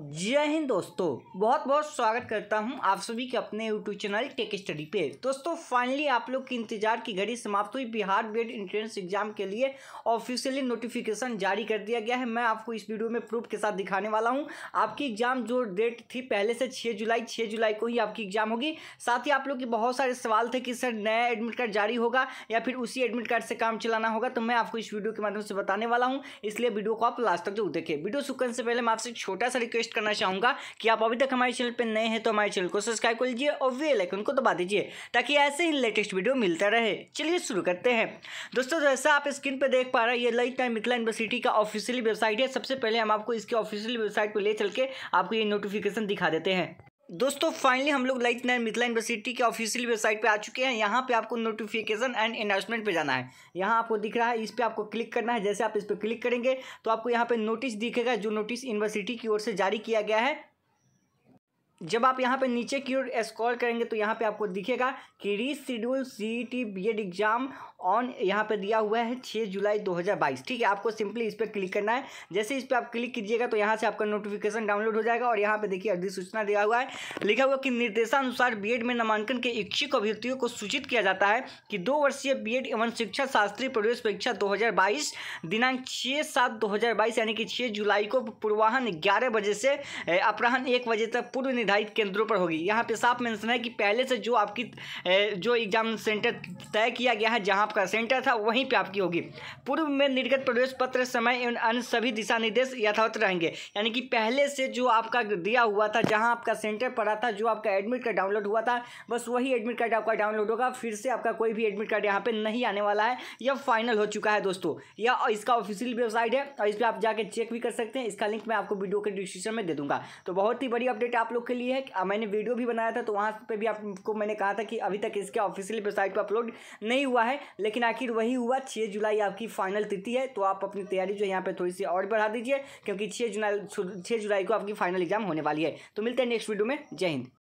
जय हिंद दोस्तों बहुत बहुत स्वागत करता हूं आप सभी के अपने यूट्यूब चैनल टेक स्टडी पे दोस्तों फाइनली आप लोग की इंतजार की घड़ी समाप्त हुई बिहार बेड एंट्रेंस एग्जाम के लिए ऑफिशियली नोटिफिकेशन जारी कर दिया गया है मैं आपको इस वीडियो में प्रूफ के साथ दिखाने वाला हूं आपकी एग्जाम जो डेट थी पहले से छः जुलाई छः जुलाई को ही आपकी एग्जाम होगी साथ ही आप लोग के बहुत सारे सवाल थे कि सर नया एडमिट कार्ड जारी होगा या फिर उसी एडमिट कार्ड से काम चलाना होगा तो मैं आपको इस वीडियो के माध्यम से बताने वाला हूँ इसलिए वीडियो को आप लास्ट तक जो देखें वीडियो सुकन से पहले मैं आपसे छोटा सा रिक्वेस्ट रिक्वेस्ट करना चाहूँगा कि आप अभी तक हमारे चैनल पर नए हैं तो हमारे चैनल को सब्सक्राइब कर लीजिए और वे लाइकन को दबा दीजिए ताकि ऐसे ही लेटेस्ट वीडियो मिलता रहे चलिए शुरू करते हैं दोस्तों जैसा आप स्क्रीन पर देख पा रहे हैं ये लाइट टाइम मिथिला यूनिवर्सिटी का ऑफिशियली वेबसाइट है सबसे पहले हम आपको इसके ऑफिशियल वेबसाइट पर ले चल के आपको ये नोटिफिकेशन दिखा देते हैं दोस्तों फाइनली हम लोग लाइट नाइन मिथिला यूनिवर्सिटी के ऑफिशियल वेबसाइट पे आ चुके हैं यहाँ पे आपको नोटिफिकेशन एंड अनाउंसमेंट पे जाना है यहाँ आपको दिख रहा है इस पर आपको क्लिक करना है जैसे आप इस पर क्लिक करेंगे तो आपको यहाँ पे नोटिस दिखेगा जो नोटिस यूनिवर्सिटी की ओर से जारी किया गया है जब आप यहाँ पे नीचे की ओर स्क्रॉल करेंगे तो यहाँ पे आपको दिखेगा कि reschedule C T B ed exam on यहाँ पे दिया हुआ है छः जुलाई 2022 ठीक है आपको सिंपली इस पर क्लिक करना है जैसे इस पर आप क्लिक कीजिएगा तो यहाँ से आपका नोटिफिकेशन डाउनलोड हो जाएगा और यहाँ पे देखिए अधिसूचना दिया हुआ है लिखा हुआ कि निर्देशानुसार बी e में नामांकन के इच्छुक अभ्यर्थियों को सूचित किया जाता है कि दो वर्षीय बी e एवं शिक्षा शास्त्रीय प्रवेश परीक्षा दो दिनांक छः सात दो यानी कि छः जुलाई को पूर्वाहन ग्यारह बजे से अपराहन एक बजे तक पूर्व निर्धारित केंद्रों पर होगी यहाँ पे साफ मेंशन है कि पहले से जो आपकी जो एग्जाम सेंटर तय किया गया है जहाँ आपका सेंटर था वहीं पे आपकी होगी पूर्व में निर्गत प्रवेश पत्र समय एवं अन्य सभी दिशा निर्देश यथावत रहेंगे यानी कि पहले से जो आपका दिया हुआ था जहाँ आपका सेंटर पड़ा था जो आपका एडमिट कार्ड डाउनलोड हुआ था बस वही एडमिट कार्ड आपका डाउनलोड होगा फिर से आपका कोई भी एडमिट कार्ड यहाँ पे नहीं आने वाला है यह फाइनल हो चुका है दोस्तों यह इसका ऑफिशियल वेबसाइट है और इस पर आप जाके चेक भी कर सकते हैं इसका लिंक मैं आपको वीडियो के डिस्क्रिप्शन में दे दूंगा तो बहुत ही बड़ी अपडेट आप लोग के लिए लिए है मैंने वीडियो भी बनाया था तो वहाँ पर भी आपको मैंने कहा था कि अभी तक इसके ऑफिशियल वेबसाइट पर अपलोड नहीं हुआ है लेकिन आखिर वही हुआ छः जुलाई आपकी फाइनल तिथि है तो आप अपनी तैयारी जो यहाँ पर थोड़ी सी और बढ़ा दीजिए क्योंकि छः जुलाई छः जुलाई को आपकी फाइनल एग्जाम होने वाली है तो मिलते हैं नेक्स्ट वीडियो में जय हिंद